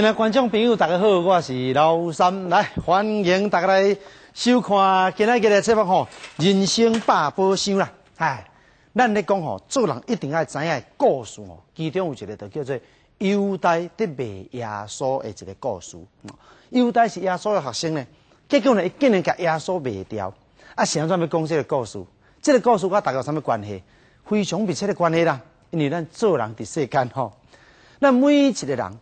各位观众朋友，大家好，我是老三，来欢迎大家来收看。今仔日的节目吼，人生百宝修啦。哎，咱咧讲吼，做人一定要知影故事哦。其中有一个就叫做犹大得卖耶稣的一个故事。犹大是耶稣的学生呢，结果呢，伊竟然甲耶稣卖掉。啊，想怎乜讲这个故事？这个故事我大家有啥物关系？非常密切的关系啦，因为咱做人伫世间吼，咱每一个人。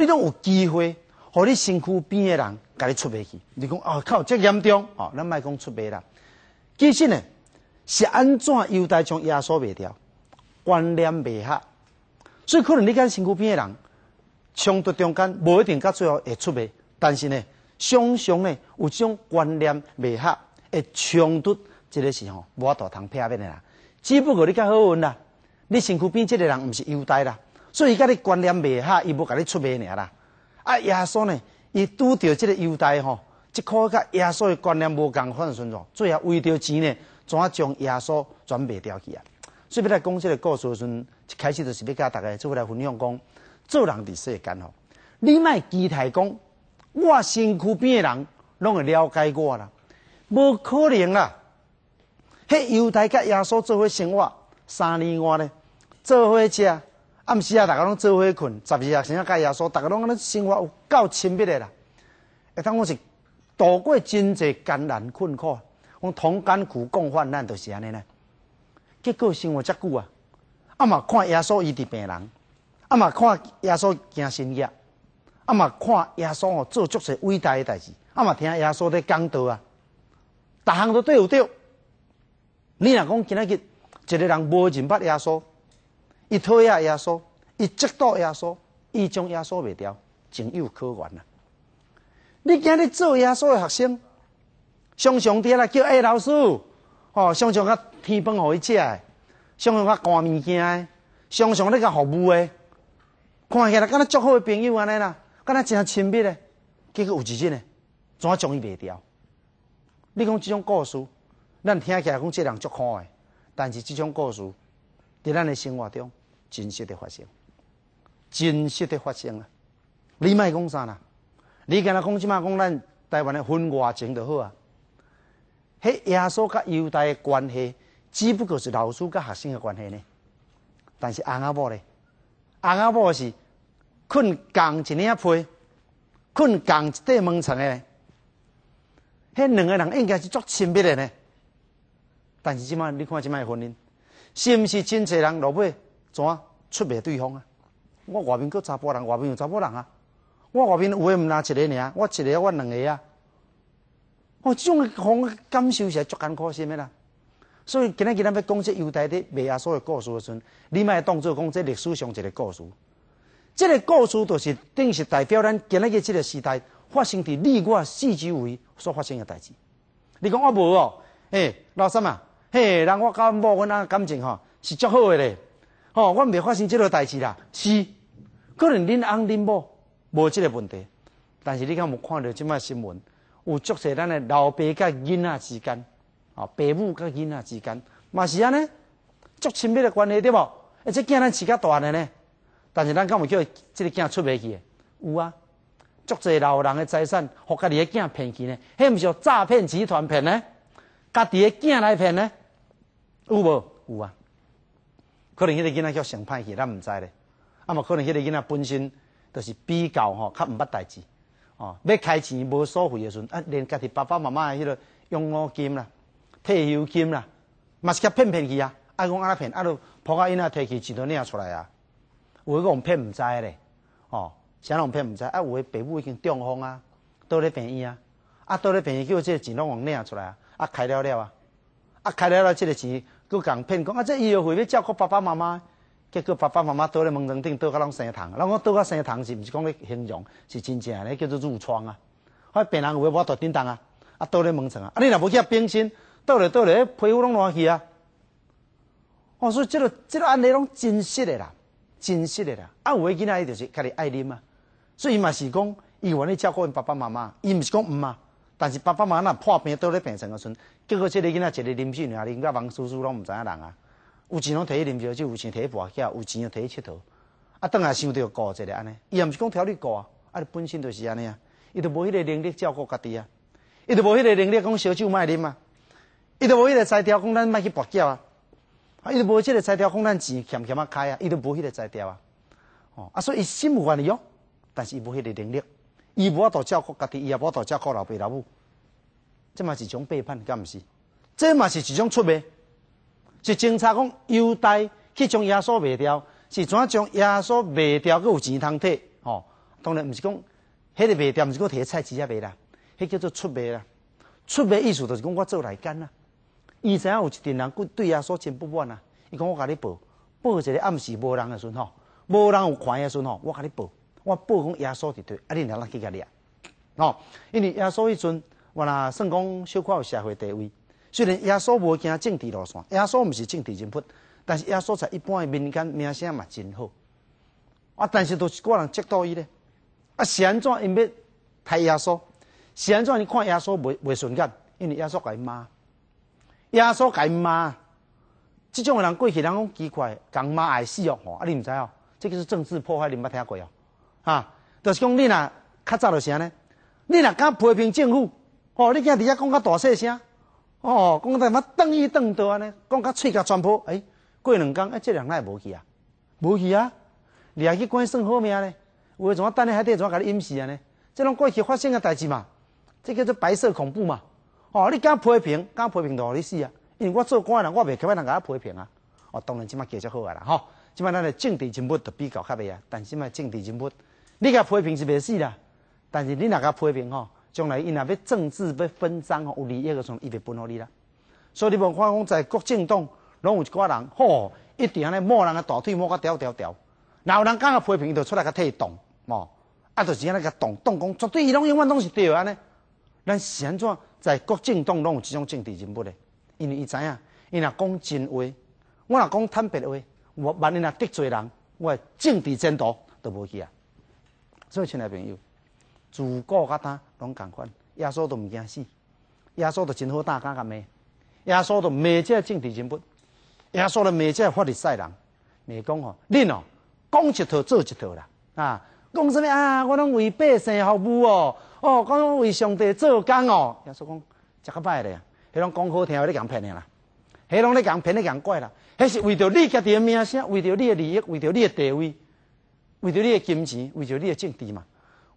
你拢有机会互你身躯边诶人甲你出卖去？你讲较靠，遮严重哦！咱卖讲出卖啦。其实呢，是安怎优待将压缩卖掉，观念未合，所以可能你甲身躯边诶人冲突中间，无一定到最后会出卖。但是呢，常常呢有种观念未合，会冲突，即个是吼，我大通劈面诶啦。只不过你较好运啦，你身躯边即个人毋是优待啦。所以，甲你观念袂合，伊无甲你出卖尔啦。啊，耶稣呢，伊拄着即个犹太吼，即箍甲耶稣观念无共，款能怎样？最后为着钱呢，怎啊将耶稣转卖掉去啊？所以要来讲即个故事的时阵，一开始就是要甲大家做来分享，讲做人伫世间吼，你莫期待讲我身躯边诶人，拢会了解我啦，无可能啦。迄犹太甲耶稣做伙生活三年外呢，做伙食。暗时啊，大家拢做伙困，十二日生啊，甲耶稣，大家拢安尼生活有够亲密的啦。会当我是度过真济艰难困苦，我同甘苦共患难，就是安尼呢。结果生活遮久啊，啊嘛看耶稣医治病人，啊嘛看耶稣行神迹，啊嘛看耶稣哦做足些伟大的代志，啊嘛听耶稣咧讲道啊，逐项都对有对。你若讲今仔日一个人无认捌耶稣。一推厌耶稣，一嫉妒耶稣，伊将耶稣灭掉，情有可原啊！你今日做耶稣的学生，常常伫遐啦叫诶老师，哦，常常甲天崩伊解，常常甲干物件，常常咧甲服务诶，看起来敢若足好诶朋友安尼啦，敢若真亲密诶，结果有一日呢，怎终于灭掉？你讲即种故事，咱听起来讲质人足可爱，但是即种故事，伫咱诶生活中。真实的发生，真实的发生啊！你卖讲啥啦？你敢若讲即嘛讲咱台湾的婚外情就好啊？迄耶稣甲犹太的关系，只不过是老师甲学生的关系呢？但是翁仔某呢？翁仔某是困共一领被，困共一块蚊床的。迄两个人应该是足亲密的呢？但是即卖你看即卖婚姻，是毋是真侪人落尾？怎啊？出卖对方啊！我外面搁查甫人，外面有查甫人啊！我外面有诶，毋拿一个尔，我一个我两个啊！哦，即种方感受是足艰苦，是咪啦？所以今仔日咱要讲这犹太的卖亚所的故事的时阵，你咪当做讲这历史上一个故事。这个故事就是于是代表咱今仔日这个时代发生伫你我四周围所发生诶代志。你讲我无哦？诶老三啊，嘿，人我甲某阮诶感情吼是足好诶咧。哦，我未发生即个代志啦，是，可能恁昂恁某无即个问题，但是你敢有看到即卖新闻，有足侪咱诶老爸甲囝仔之间，哦，爸母甲囝仔之间，嘛是安尼，足亲密诶关系对无？而且囝仔饲较大诶呢，但是咱敢有叫即个囝仔出袂去？诶？有啊，足侪老人诶财产，互家己诶囝仔骗去呢，迄毋是诈骗集团骗呢？家己诶囝仔来骗呢？有无？有啊。可能迄个囡仔叫成歹去，咱毋知咧。啊，嘛可能迄个囡仔本身都是比较吼，较毋捌代志哦。要开钱无收费诶时阵，啊，连家己爸爸妈妈诶迄个养老金啦、退休金啦，嘛是甲骗骗去啊！啊，讲安拉骗，啊，都抱个囡仔摕去钱都领出来啊。有诶讲骗毋知咧，哦，啥人骗毋知？啊，有诶，爸母已经中风啊，倒咧病院啊，啊，倒咧病院叫个钱拢往领出来啊，啊，开了了啊，啊，开了了，即个钱。佮共骗讲啊！这医药费要照顾爸爸妈妈，结果爸爸妈妈倒咧门埕顶，倒甲拢生痰。人讲倒甲生虫是毋是讲咧形容？是真正咧叫做褥疮啊！啊，病人有诶无得叮当啊，啊倒咧门床啊！啊，你若无啊冰心，倒咧倒咧，皮肤拢烂去啊！哦，所以即个即个案例拢真实诶啦，真实诶啦。啊，有诶囡仔伊就是家己爱啉啊，所以嘛是讲伊为了照顾因爸爸妈妈，伊毋是讲毋啊。但是爸爸妈妈破病倒咧病床个时，结果这个囡仔一日啉酒，尔，外甲外忙叔叔拢毋知影人啊。有钱拢摕去啉烧酒，有钱摕去跋筊，有钱就摕去佚佗。啊，当然想着高，一个安尼，伊也毋是讲调理顾啊，啊，本身就是安尼啊。伊都无迄个能力照顾家己啊，伊都无迄个能力讲烧酒卖啉啊，伊都无迄个才调讲咱卖去跋筊啊，啊，伊都无即个才调讲咱钱咸欠啊开啊，伊都无迄个才调啊。哦，啊，所以伊心无压力哦，但是伊无迄个能力。伊无法度照顾家己，伊也无法度照顾老爸老母，这嘛是一种背叛，敢毋是？这嘛是一种出卖。是警察讲优待去将耶稣卖掉，是怎将耶稣卖掉？佮有钱通摕吼？当然毋是讲，迄个卖掉毋是讲摕菜市仔卖啦，迄叫做出卖啦。出卖意思就是讲我做内奸啦。以前有一阵人佮对耶稣真不满啊，伊讲我甲你报，报一个暗时无人的时吼，无人有看的时吼，我甲你报。我报讲耶稣是对，啊，你两个人去甲咧，哦，因为耶稣迄阵，我若算讲小可有社会地位。虽然耶稣无行政治路线，耶稣毋是政治人物，但是耶稣在一般诶民间名声嘛真好。啊，但是都是个人嫉妒到伊咧。啊，是安怎因要睇耶稣，安怎看耶稣袂袂顺眼，因为耶稣因骂，耶稣因骂，即种诶人过去人讲奇怪，共骂爱死哦，吼，啊，你毋知哦，这个是政治破坏，你毋捌听过哦。哈，就是讲你若较早是啥呢？你若敢批评政府？哦，你今伫遐讲较大细声，哦，讲得他妈瞪伊瞪倒安尼，讲较喙甲全破，诶，过两工，啊，即人哪会无去啊？无去啊？你若去管算好命咧？有诶怎啊，等咧海底，怎啊，甲你淹死安尼？即拢过去发生诶代志嘛，即叫做白色恐怖嘛。哦，你敢批评？敢批评？互你死啊？因为我做官人，我袂去要人我批评啊。哦，当然，即麦技术好啊啦，吼，即麦咱诶政治人物就比较较袂啊，但即麦政治人物。你甲批评是袂死啦，但是你若甲批评吼，将来伊若欲政治欲分赃吼，有利益个阵伊袂分互你啦。所以你无看讲在国政党拢有一挂人吼，一定安尼摸人个大腿摸甲条条条，若有人敢甲批评伊就出来个体动，吼，啊？就是安尼甲动动讲，绝对伊拢永远拢是对安尼。咱是安怎在国政党拢有即种政治人物嘞？因为伊知影，伊若讲真话，我若讲坦白话，我万一若得罪人，我政治前途著无去啊。做亲爱朋友，自古甲他拢共款，耶稣都毋惊死，耶稣都真好打敢甲骂，耶稣都骂只政治人物，耶稣都骂只法律赛人，骂讲吼，恁哦，讲一套做一套啦啊！讲什物啊？我拢为百姓服务哦，哦，讲为上帝做工哦。耶稣讲，食个歹咧，迄拢讲好听，迄咧讲骗啦，迄拢咧讲骗咧讲怪啦，迄是为着你家己诶名声，为着你诶利益，为着你诶地位。为着你的金钱，为着你的政治嘛，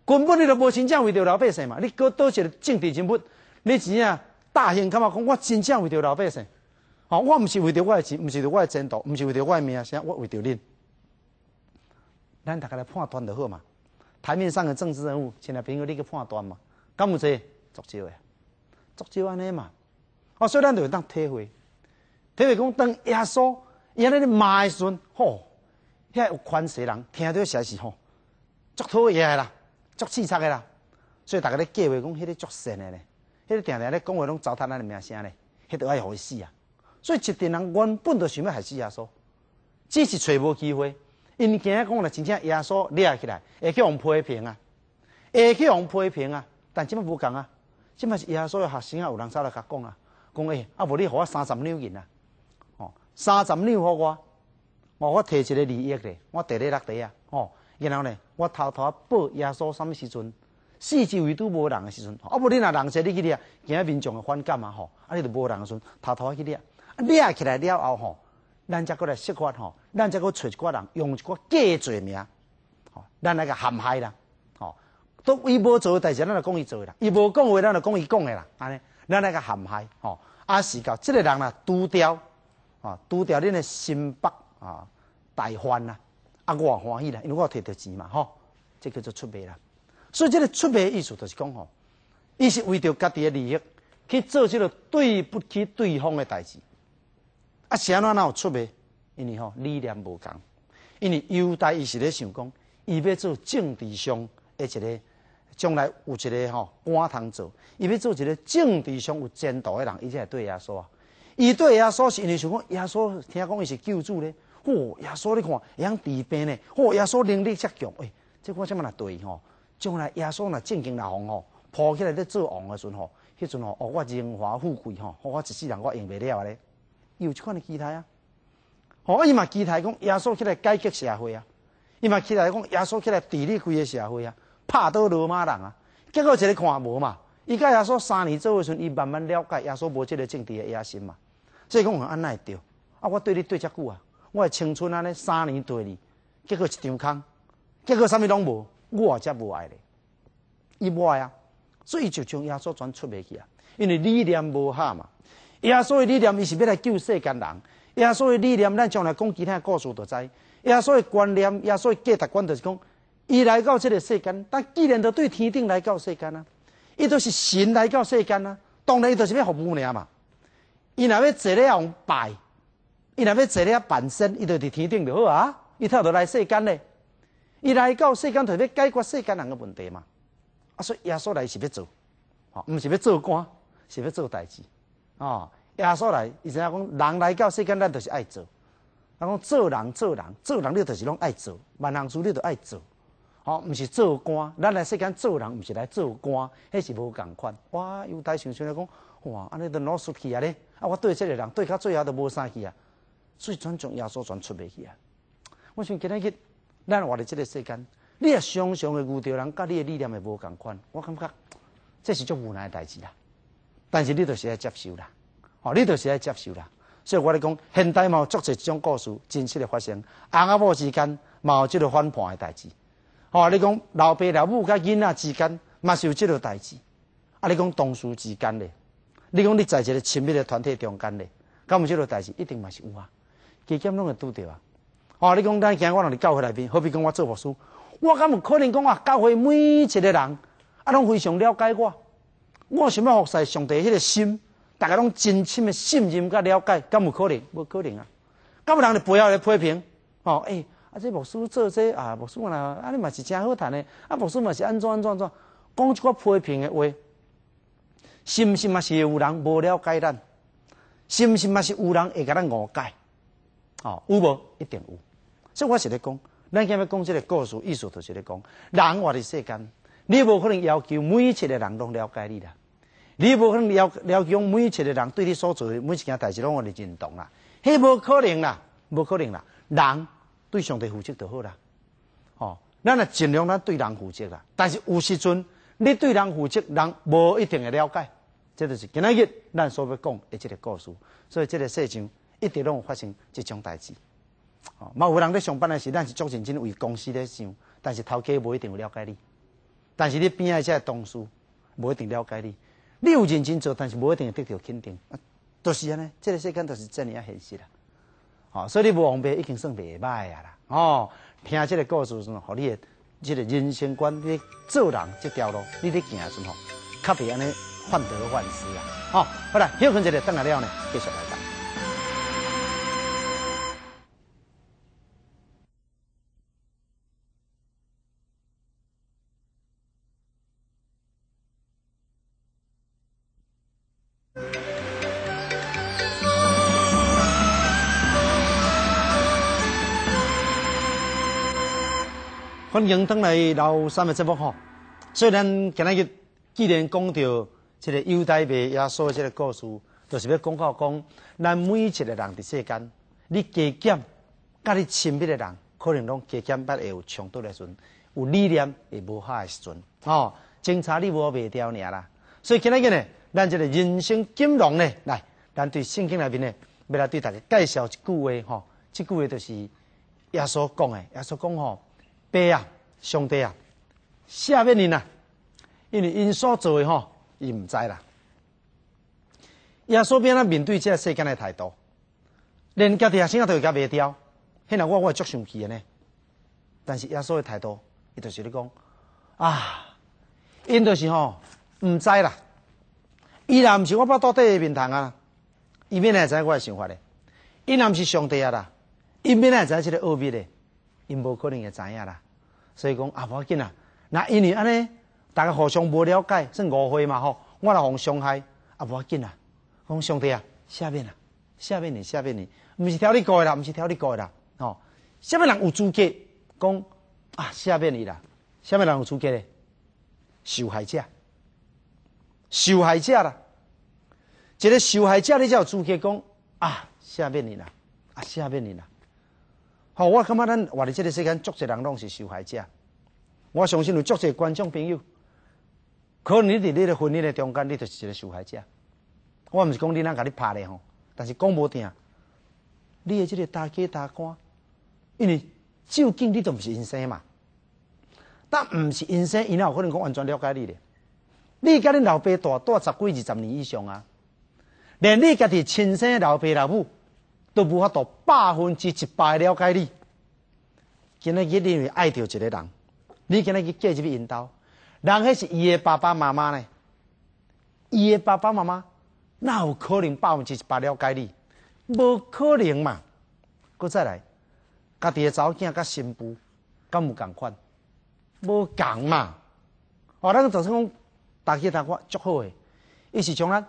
根本你都无真正为着老百姓嘛。你倒一个政治人物，你真正大型甲话？讲我真正为着老百姓，哦，我毋是为着我的钱，毋是为着我的前途，毋是为着我的命声，我为着恁。咱大家来判断就好嘛。台面上的政治人物，现在友你去判断嘛，敢有个足球诶，足球安尼嘛。所以咱着当体会，体会讲当耶稣，伊安尼卖阵，吼。遐有款死人，听到死的吼，足讨厌啦，足刺杀个啦，所以大家咧计划讲，迄个足神诶咧，迄个定定咧讲话拢糟蹋咱的名声咧，迄个爱互伊死啊？所以一群人原本都想要害死耶稣，只是找无机会，因惊讲咧，真正耶稣掠起来，会去互批评啊，会去互批评啊，但即么无共啊？即么是耶稣诶学生啊？有人走来甲讲啊，讲哎，啊无你我三十两银啊，哦，三十两互我。我摕一个利益咧，我第咧落地啊，吼，然后咧，我偷偷啊报耶稣，什么时阵？四周围都无人的时阵，啊无你若人侪，你去掠，惊民众会反感嘛吼，啊你都无人的时阵，偷偷去掠，掠起来了后吼，咱才过来释瓜吼，咱才去找一寡人，用一寡假罪名，吼，咱来个陷害啦，吼，都伊无做的代志，咱就讲伊做的啦，伊无讲话，咱就讲伊讲的啦，安尼，咱来个陷害，吼，啊是到，即个人啊，拄着吼，拄着恁的心腹。啊，大欢啦！啊，我欢喜啦，因为我摕到钱嘛，吼，这叫做出卖啦。所以这个出卖意思就是讲吼，伊是为着家己的利益去做这个对不起对方的代志。啊，谁哪有出卖？因为吼理念无共，因为犹太伊是咧想讲，伊要做政治上的一个。将来有一个吼官通做，伊要做一个政治上有前途的人。伊才会对耶稣啊。伊对耶稣是因为想讲耶稣听讲伊是救助咧。哦，耶稣你看，会养治病诶。哦，耶稣能力遮强，诶，这款这么来对吼？将来耶稣若正经来王吼，抱起来咧做王诶时阵吼，迄阵吼，哦，我荣华富贵吼，我一世人我用不了伊有即款诶期待啊！哦，伊嘛期待讲耶稣起来改革社会啊！伊嘛期待讲耶稣起来治理规个社会啊！拍倒罗马人啊！结果一个看无嘛，伊甲耶稣三年做诶时阵，伊慢慢了解耶稣无即个政治诶野心嘛。所以讲安奈着，啊，我对你对遮久啊。我青春安尼三年对哩，结果一场空，结果啥物拢无，我啊才无爱哩，伊无爱啊，所以就将耶稣全出袂去啊，因为理念无合嘛。耶稣的理念伊是要来救世间人，耶稣的理念咱将来讲其他故事就知，耶稣的观念、耶稣的价值观就是讲，伊来到这个世间，但既然都对天顶来到世间啊，伊都是神来到世间啊，当然伊都是要服务尔啊嘛，伊若要坐咧用拜。伊若要坐咧遐办身，伊就伫天顶就好啊！伊跳落来世间咧，伊来到世间，头要解决世间人个问题嘛。啊，所以耶稣来是要做，吼、毋是要做官，是要做代志。哦，耶稣来，伊先讲人来到世间，咱就是爱做。人讲做人，做人，做人，你就是拢爱做。万行事你都爱做，吼。毋是做官。咱来世间做人，毋是来做官，迄是无共款。哇，犹太想想咧，讲哇，安尼都老俗气啊咧！啊，我对即个人，对到最后都无啥气啊。最尊重耶稣，全出未去啊！我想今日去，咱活伫即个世间，你也常常会遇到人，甲你诶理念会无共款。我感觉，这是种无奈诶代志啦。但是你著是爱接受啦，哦，你著是爱接受啦。所以我咧讲，现代嘛有足侪即种故事真实诶发生，人阿某之间嘛有即落翻盘诶代志。哦，你讲老爸老母甲囡仔之间嘛是有即落代志。啊，你讲同事之间咧，你讲你在一个亲密诶团体中间咧，有即落代志一定嘛是有啊。加减拢会拄着啊！哦，你讲单惊我让你教会内面，何必讲我做牧师？我敢有可能讲啊，教会每一个人啊，拢非常了解我？我想要服侍上帝迄个心，大家拢真心的信任甲了解，敢有可能？无可能啊！敢有人你背后来批评？哦，诶，啊，这牧师做这啊，牧师啊，啊，你嘛是真好谈的，啊，牧师嘛是安怎安怎安怎，讲出个批评的话，心心嘛是有人无了解咱，心心嘛是有人会甲咱误解。哦，有无？一定有。所以我是咧讲，咱今日讲即个故事，意思就是咧讲，人活伫世间，你无可能要求每一切的人拢了解你啦，你无可能了了解每一切的人对你所做每一件代志拢互你认同啦，迄无可能啦，无可能啦。人对上帝负责就好啦。哦，咱啊尽量咱对人负责啦，但是有时阵你对人负责，人无一定会了解，这就是今仔日咱所要讲的即个故事，所以即个事情。一直拢有发生这种代志，哦，嘛有人在上班的时候，咱是足认真为公司在想，但是头家冇一定有了解你，但是你编一下同事冇一定了解你，你有认真做，但是冇一定得到肯定。啊，就是安尼，这个世间就是真样现实啦。哦，所以你冇方便已经算未歹啊啦。哦，听这个故事，从何你嘅这个人生观、你做人这条路，你咧行时怎好，较别安尼患得患失啊。好，好啦，休息一下，等下了呢，继续来讲。迎登来老三分钟吼。所以咱今日既然讲到这个犹太贝耶稣这个故事，就是要讲到讲：，咱每一个人伫世间，你加减，甲你亲密的人，可能拢加减捌会有冲突的时阵，有理念会无害的时阵。哦，警察你无袂掉捏啦。所以今日呢，咱这个人生金融呢，来咱对圣经内面呢，要来对大家介绍一句话吼。这句话就是耶稣讲的，耶稣讲吼。爸啊，上帝啊，下面人呐，因为因所做吼，伊毋知啦。耶稣边啊面对这世间的态度，连家己阿星阿都会甲灭掉，迄在我我足生气诶呢。但是耶稣的态度，伊就是咧讲啊，因就是吼毋知啦，伊若毋是我巴肚底面谈啊，伊面咧知我想法咧，伊毋是上帝啊啦，伊面咧知即个恶秘咧。因无可能会知影啦，所以讲啊，无要紧啦。若因为安尼，大家互相无了解，算误会嘛吼。我若互伤害，啊无要紧啦。讲兄弟啊，下面啊，下面你，下面你，毋是挑你过啦，毋是挑你过啦。哦，下面人有资格讲啊，下面你啦，下面人有资格咧，受害者，受害者啦。即受害者，你才有资格讲啊，下面你啦，啊，下面你啦。好，我感觉咱活伫即个世间足侪人拢是受害者。我相信有足侪观众朋友，可能你伫你的婚姻的中间，你就是一个受害者。我毋是讲你啷甲你拍咧吼，但是讲无定。你诶，即个打家打官，因为究竟你都毋是因生嘛？但毋是因生，因有可能讲完全了解你咧。你甲恁老爸大大十几二十年以上啊，连你家己亲生老爸老母。都无法度百分之一百了解你，今仔日定会爱着一个人，你今日去入去，引导。人迄是伊的爸爸妈妈呢？伊的爸爸妈妈，哪有可能百分之百了解你？无可能嘛？搁再来，家己诶查某囝甲新妇敢有共款？无共嘛？哦，咱个就是讲，大家逐家足好诶，伊是将咱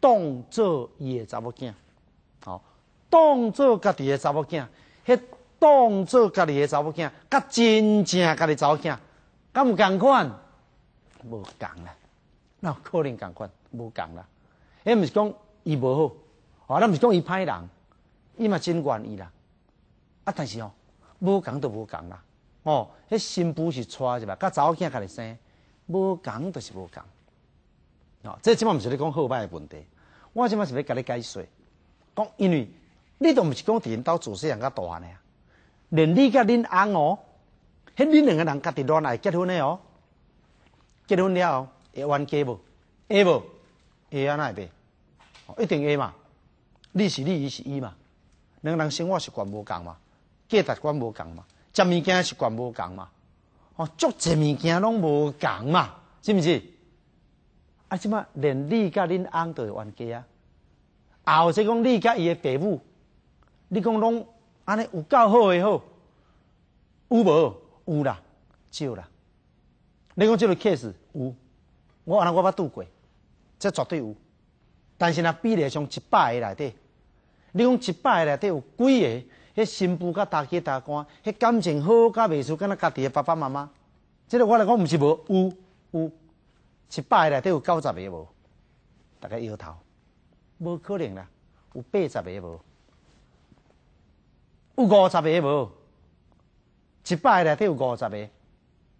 当做伊诶查某囝。当做家己的查某囝，迄当做家己的查某囝，甲真正家己查某囝，敢有共款？无共啦，那可能共款，无共啦。迄毋是讲伊无好，哦，咱毋是讲伊歹人，伊嘛真愿意啦。啊，但是哦，无共就无共啦。哦，迄新妇是娶是吧？甲查某囝家己生，无共就是无共。哦，这即码毋是咧讲好歹的问题，我即码是要甲你解说，讲因为。你都毋是讲，伫因兜做事人较大呢？连你甲恁翁哦，迄你两个人，隔得远来结婚奈哦？结婚了后会冤家无？会无？会安奈办？一定会嘛！你是你，伊是伊嘛！两个人生活习惯无共嘛，价值观无共嘛，食物件习惯无共嘛，哦，足济物件拢无共嘛，是毋是？啊，即么连你甲恁翁都会冤家啊？后先讲你甲伊诶白母。你讲拢安尼有够好诶好，有无？有啦，少啦。你讲即个 case 有，我安尼我捌拄过，这绝对有。但是若比例上一百个内底，你讲一百个内底有几个，迄新妇甲大官大官，迄感情好甲袂输，敢若家己诶爸爸妈妈，即个我来讲毋是无，有有。一百个内底有九十个无？逐个摇头，无可能啦，有八十个无。有五十个无？一百个内底有五十个，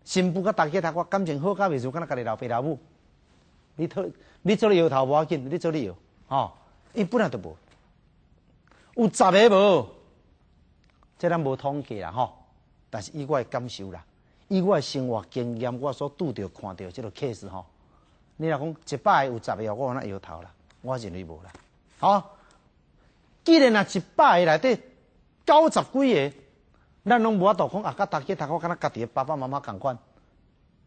新妇甲大家谈，我感情好，甲未输，敢若家己老爸老母，你讨你做你摇头无要紧，你做你摇，吼，一般来都无。有十个无？这咱无统计啦，吼。但是以我感受啦，以我生活经验，我所拄着看到即个 case 吼。你若讲一百个有十个，我哪摇头啦？我认为无啦，吼。既然若一百个内底，九十几个，咱拢无法度讲啊，甲大个大个，敢若家己爸爸妈妈共款，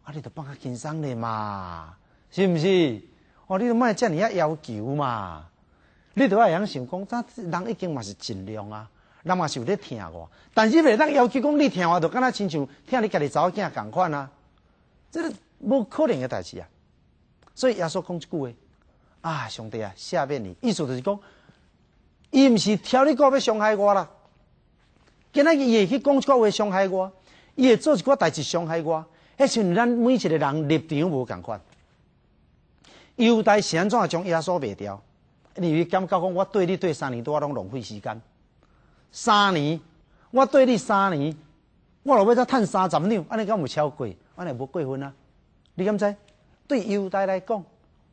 啊，你著放较轻松咧嘛？是毋是？哦，你都莫遮尔啊要求嘛？你都要晓想讲，咱人已经嘛是尽量啊，人嘛是有咧听我，但是咧咱要求讲你听话，著敢若亲像听你家己某囝共款啊，这个无可能嘅代志啊！所以耶稣讲一句话，啊，兄弟啊，下面你意思就是讲，伊毋是挑你个要伤害我啦。今仔日伊会去讲一句话伤害我，伊会做一句代志伤害我。迄时阵咱每一个人立场无同款，犹待安怎将压缩卖掉，你会感觉讲我对你对三年多我拢浪费时间。三年，我对你三年，我落尾才趁三十两，安尼敢有超过？安尼无过分啊？你敢知？对犹待来讲，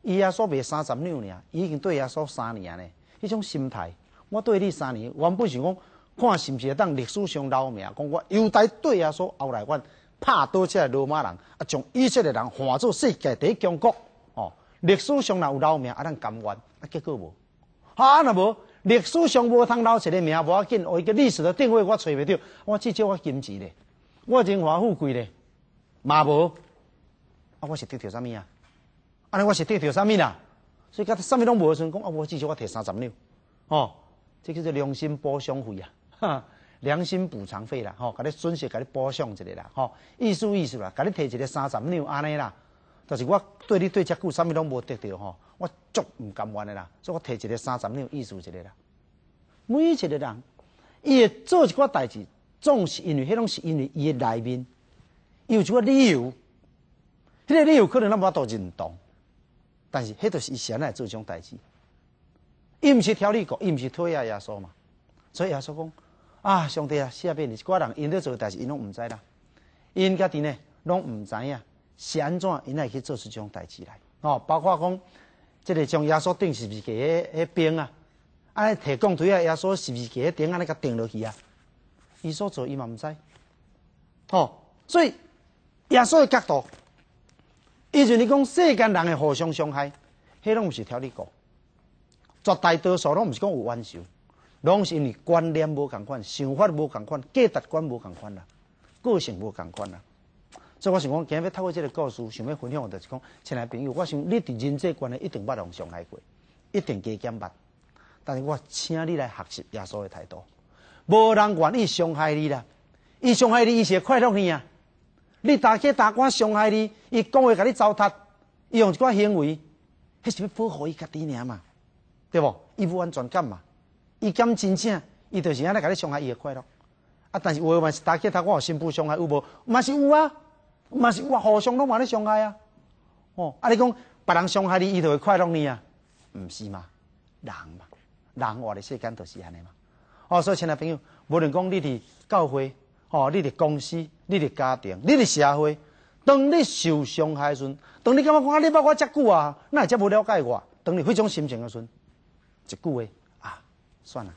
伊压缩未三十两伊已经对压缩三年呢。迄种心态，我对你三年，原本想讲。看是毋是会当历史上留名？讲我犹在对啊，说后来，阮拍倒即个罗马人，啊，将以色列人化作世界第一强国。哦，历史上若有留名，啊，咱甘愿，啊，结果无。啊，若无，历史上无通留一个名，无要紧，我一个历史的定位，我找袂着。我至少我金钱咧，我荣华富贵咧，嘛无。啊，我是得着啥物啊？啊，我是得着啥物啦？所以甲啥物拢无算。讲啊，我至少我摕三十六。哦，这叫做良心包相会啊。良心补偿费啦，吼，甲你准时甲你补偿一个啦，吼，意思意思啦，甲你提一个三十六安尼啦，但是我对你对这久，啥物拢无得到吼，我足毋甘愿的啦，所以我提一个三十六意思一个啦。每一个人，伊会做一寡代志，总是因为迄拢是因为伊的内面，有一挂理由，迄个理由可能咱无多认同，但是迄都是伊先来做种代志，伊毋是挑你讲，伊毋是推啊耶稣嘛，所以耶稣讲。啊，兄弟啊，下边一挂人因咧做代志，因拢毋知啦。因家己呢拢毋知影是安怎因来去做出种代志来？哦，包括讲，即个将耶稣定是毋是伫迄迄边啊？啊，摕钢腿啊，耶稣是毋是迄顶啊尼甲钉落去啊？伊所做伊嘛毋知。哦，所以耶稣的角度，以前你讲世间人诶互相伤害，迄拢毋是调理讲，绝大多数拢毋是讲有冤仇。拢是因为观念无共款，想法无共款，价值观无共款啦，个性无共款啦。所以我想讲，今日要透过即个故事，想要分享的就是讲，亲爱朋友，我想你伫人际关系一定捌互伤害过，一定加减捌。但是我请你来学习耶稣的态度，无人愿意伤害你啦。伊伤害你，伊是会快乐去啊。你大家大官伤害你，伊讲话甲你糟蹋，伊用一款行为，迄是保护伊家己尔嘛，对无伊无安全感嘛。伊讲真正，伊就是安尼，甲你伤害伊诶快乐。啊，但是有诶嘛是打击他，我有心部伤害有无？嘛是有啊，嘛是有，互相拢嘛咧伤害啊。哦，啊你讲别人伤害你，伊就会快乐你啊？毋是嘛，人嘛，人活诶世间就是安尼嘛。哦，所以亲爱朋友，无论讲你伫教会，哦，你伫公司，你伫家庭，你伫社会，当你受伤害诶时，阵，当你感觉讲你捌我遮久啊，那也遮无了解我，当你非常心情诶时，阵，一句话。算了，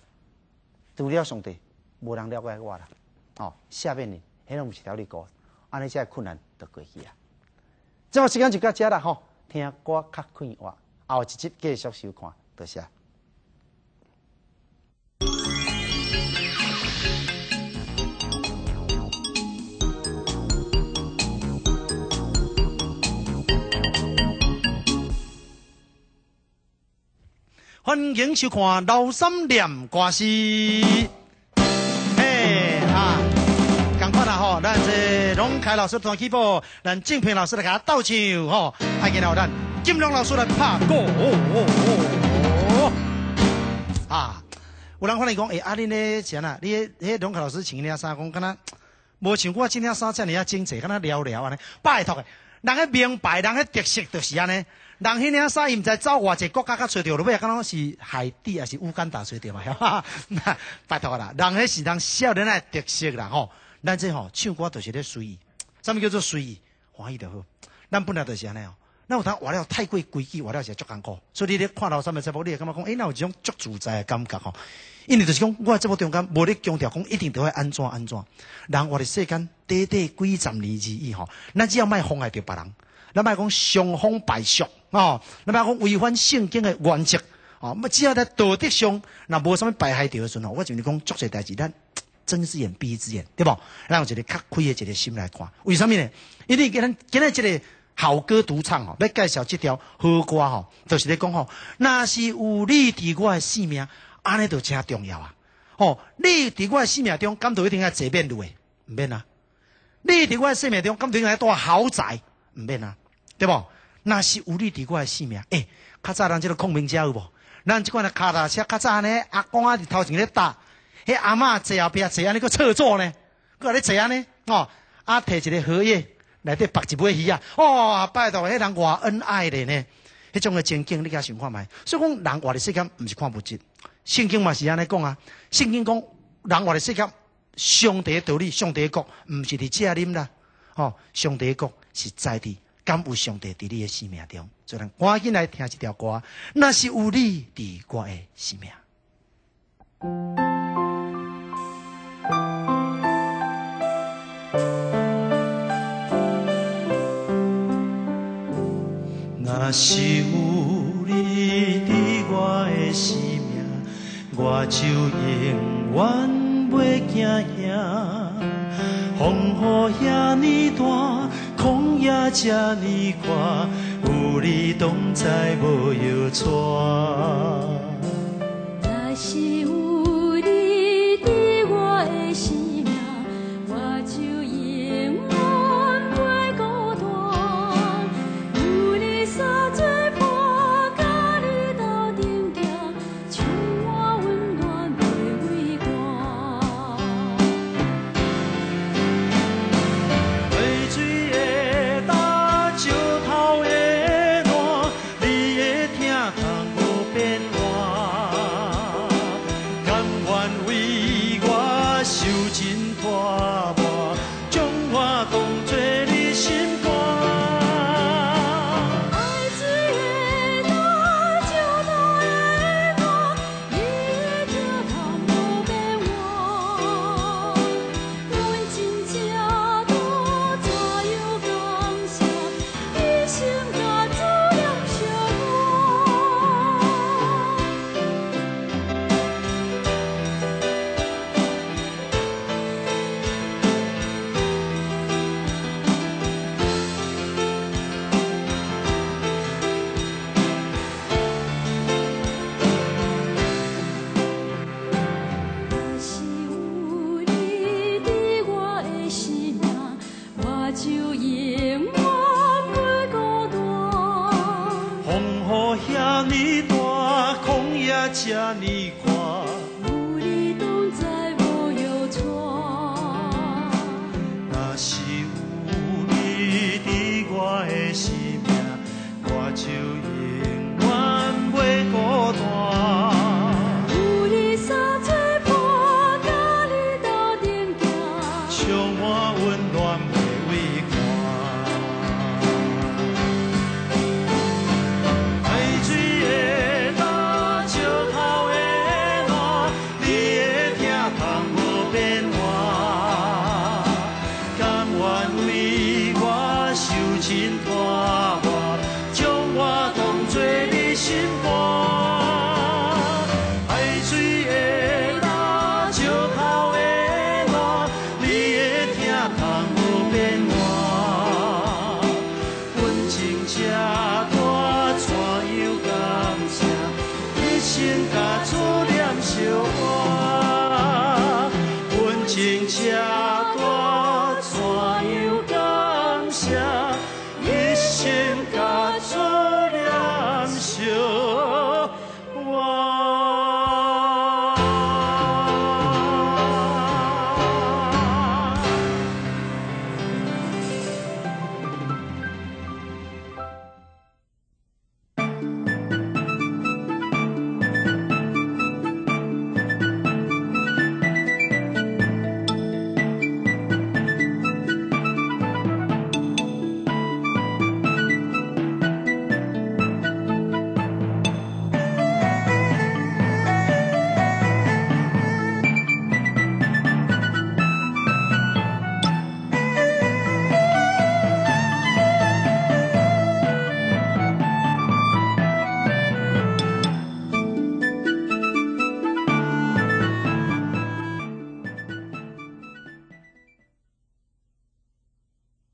除了上帝，无人了解我了。哦，下面呢，那种不是条理高，安尼现在困难就过去啊。这么时间就到这了哈，听歌较快活，后一集继续收看，多谢。欢迎收看《老三连》歌戏。嘿，啊，啊吼，咱这龙凯老师起咱静平老师来给他倒唱吼，了咱金龙老师来拍鼓。啊，有人可能讲，啊，你龙凯老师无像我啊精安尼，拜托人迄名牌，人迄特色就是安尼。人迄领衫伊毋知走偌济国家，甲找着，落尾敢若是海底，抑是乌干达找着嘛，哈。拜托啦，人迄是人少年诶特色啦，吼。咱即吼唱歌，就是咧随意。什么叫做随意？欢喜就好。咱本来就是安尼哦。那有讲活了太过规矩，活了是足艰苦。所以你咧看到三面七步，你会感觉讲，哎，那有一种足自在的感觉吼。因为就是讲，我这部中间无咧强调讲，一定得要安怎安怎。人活在世间短短几十年而已吼，咱只要卖妨碍着别人，咱卖讲伤风败俗哦，咱卖讲违反圣经的原则哦。那只要在道德上，那无什么败害诶的阵吼，我就是讲，足些代志，咱睁一只眼闭一只眼，对不？咱有一个开开的，一个心来看。为什么呢？因为今今咧这个好歌独唱哦，要介绍这条好歌吼，就是咧讲吼，若是有你伫我性命，安尼就真重要啊！哦，你伫我性命中，敢作一定爱坐便路诶，毋免啊！你伫我性命中，敢作一定爱住豪宅，毋免啊，对无？若是有你伫我性命诶！较早咱即个孔明家有无？咱即款的骹踏车，较早安尼阿公阿伫头前咧踏迄阿嬷坐后壁坐，安尼个车座呢？个咧坐安尼吼，啊，摕一个荷叶。内底白一杯鱼啊！哇，拜托，迄人外恩爱的呢，迄种诶情景，你家想看卖？所以讲人活的世界毋是看物质，圣经嘛是安尼讲啊。圣经讲人活的世界，上帝的道理，上帝的国，毋是伫这啉啦。哦，上帝的国是在地，敢有上帝伫你的生命中。做人赶紧来听一条歌，那是有你伫我诶生命。是有你伫我的生命，我就永远袂惊恐。风雨遐尼大，狂野这尼宽，有你同在，无要喘。